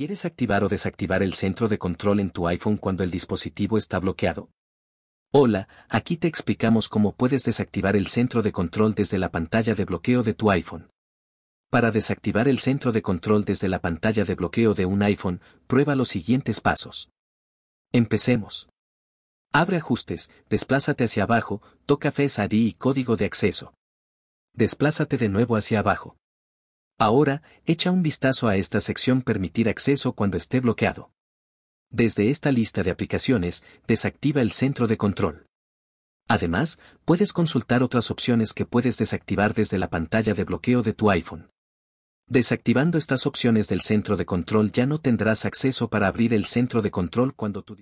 ¿Quieres activar o desactivar el centro de control en tu iPhone cuando el dispositivo está bloqueado? Hola, aquí te explicamos cómo puedes desactivar el centro de control desde la pantalla de bloqueo de tu iPhone. Para desactivar el centro de control desde la pantalla de bloqueo de un iPhone, prueba los siguientes pasos. Empecemos. Abre Ajustes, desplázate hacia abajo, toca Face ID y Código de acceso. Desplázate de nuevo hacia abajo. Ahora, echa un vistazo a esta sección Permitir acceso cuando esté bloqueado. Desde esta lista de aplicaciones, desactiva el centro de control. Además, puedes consultar otras opciones que puedes desactivar desde la pantalla de bloqueo de tu iPhone. Desactivando estas opciones del centro de control ya no tendrás acceso para abrir el centro de control cuando tu